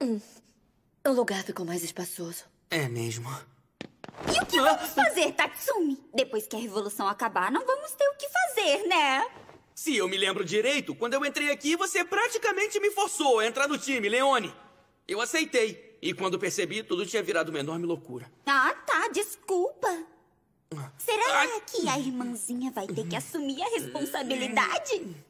Hum. Um lugar ficou mais espaçoso. É mesmo. E o que ah! vamos fazer, Tatsumi? Depois que a revolução acabar, não vamos ter o que fazer, né? Se eu me lembro direito, quando eu entrei aqui, você praticamente me forçou a entrar no time, Leone. Eu aceitei. E quando percebi, tudo tinha virado uma enorme loucura. Ah, tá. Desculpa. Ah. Será ah. que a irmãzinha vai ter que assumir a responsabilidade? Hum.